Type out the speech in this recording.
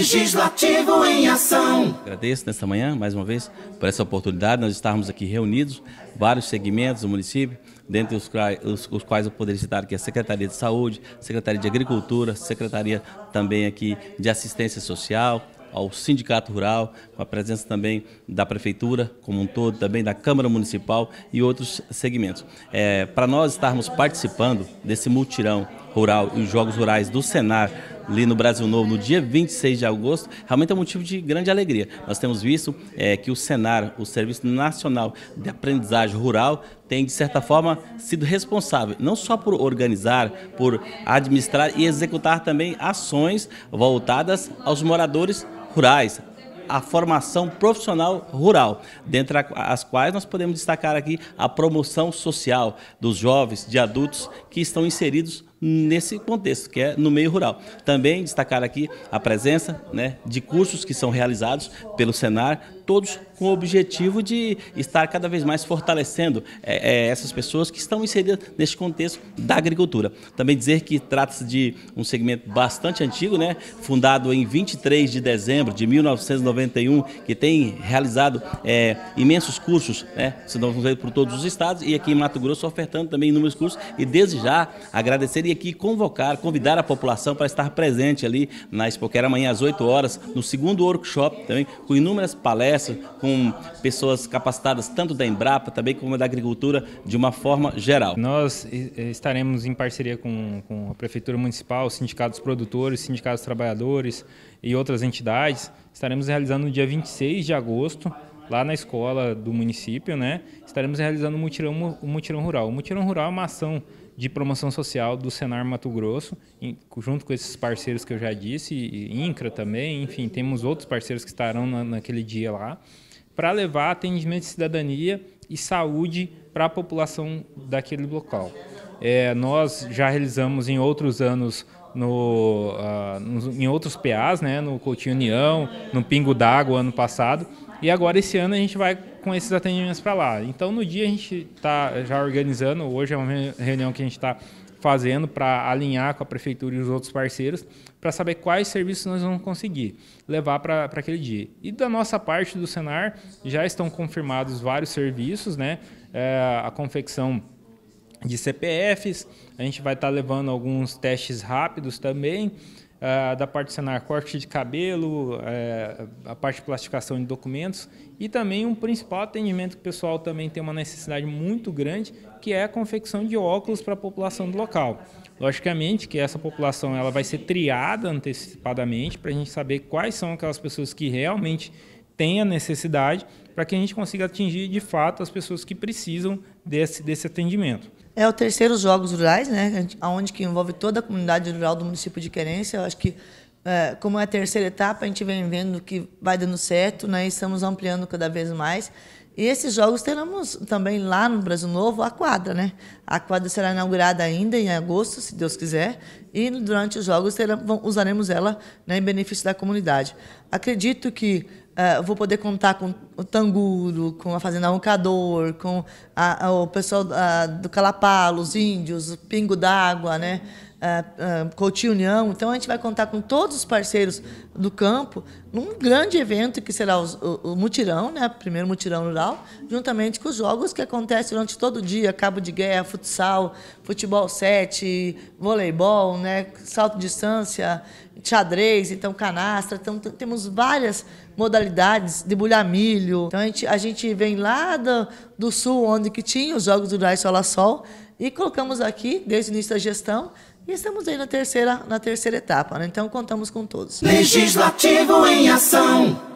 Legislativo em ação. Agradeço nesta manhã, mais uma vez, por essa oportunidade, nós estarmos aqui reunidos, vários segmentos do município, dentre os, os, os, quais eu poderia citar aqui a Secretaria de Saúde, Secretaria de Agricultura, Secretaria também aqui de Assistência Social, ao Sindicato Rural, com a presença também da Prefeitura como um todo, também da Câmara Municipal e outros segmentos. É, Para nós estarmos participando desse multirão rural e os Jogos Rurais do Senar ali no Brasil Novo, no dia 26 de agosto, realmente é um motivo de grande alegria. Nós temos visto é, que o Senar, o Serviço Nacional de Aprendizagem Rural, tem, de certa forma, sido responsável, não só por organizar, por administrar e executar também ações voltadas aos moradores rurais, a formação profissional rural, dentre as quais nós podemos destacar aqui a promoção social dos jovens, de adultos que estão inseridos nesse contexto, que é no meio rural. Também destacar aqui a presença né, de cursos que são realizados pelo Senar, todos com o objetivo de estar cada vez mais fortalecendo é, é, essas pessoas que estão inseridas neste contexto da agricultura. Também dizer que trata-se de um segmento bastante antigo, né? fundado em 23 de dezembro de 1991, que tem realizado é, imensos cursos, né? sendo por todos os estados, e aqui em Mato Grosso ofertando também inúmeros cursos, e desde já agradecer e aqui convocar, convidar a população para estar presente ali na Expoquer amanhã às 8 horas, no segundo workshop também, com inúmeras palestras, congresso com pessoas capacitadas tanto da Embrapa também como da agricultura de uma forma geral. Nós eh, estaremos em parceria com, com a Prefeitura Municipal, sindicatos Produtores, sindicatos Trabalhadores e outras entidades. Estaremos realizando no dia 26 de agosto lá na escola do município, né, estaremos realizando o mutirão, o mutirão rural. O mutirão rural é uma ação de promoção social do Senar Mato Grosso, junto com esses parceiros que eu já disse, e INCRA também, enfim, temos outros parceiros que estarão na, naquele dia lá, para levar atendimento de cidadania e saúde para a população daquele local. É, nós já realizamos em outros anos no, uh, nos, em outros PAs, né, no Coutinho União, no Pingo d'Água ano passado. E agora esse ano a gente vai com esses atendimentos para lá. Então no dia a gente está já organizando, hoje é uma reunião que a gente está fazendo para alinhar com a prefeitura e os outros parceiros para saber quais serviços nós vamos conseguir levar para aquele dia. E da nossa parte do Senar já estão confirmados vários serviços, né? É, a confecção de CPFs, a gente vai estar tá levando alguns testes rápidos também, uh, da parte de cenar corte de cabelo, uh, a parte de plastificação de documentos e também um principal atendimento que o pessoal também tem uma necessidade muito grande, que é a confecção de óculos para a população do local. Logicamente que essa população ela vai ser triada antecipadamente para a gente saber quais são aquelas pessoas que realmente têm a necessidade para que a gente consiga atingir de fato as pessoas que precisam desse, desse atendimento. É o terceiro Jogos Rurais, né? Onde que envolve toda a comunidade rural do município de Querência. Eu acho que, é, como é a terceira etapa, a gente vem vendo que vai dando certo, né? E estamos ampliando cada vez mais. E esses jogos teremos também lá no Brasil Novo a quadra, né? A quadra será inaugurada ainda em agosto, se Deus quiser, e durante os jogos teremos, usaremos ela né, em benefício da comunidade. Acredito que Uh, vou poder contar com o Tanguro, com a Fazenda Roncador, com a, a, o pessoal ah, do Calapalo, os índios, o Pingo d'Água, né? uh, União. Então, a gente vai contar com todos os parceiros do campo num grande evento que será o, o, mutirão, né? primeiro mutirão rural, juntamente com os jogos que acontecem durante todo o dia, cabo de guerra, futsal, futebol 7, voleibol, né? salto de distância, xadrez, então canastra. Então, temos várias modalidades, de debulhar milho. Então, a gente, a gente vem lá do, do sul, onde que tinha os jogos rurais sol a sol, e colocamos aqui, desde o início da gestão, e estamos aí na terceira, na terceira etapa. Né? Então, contamos com todos. Legislativo em ação.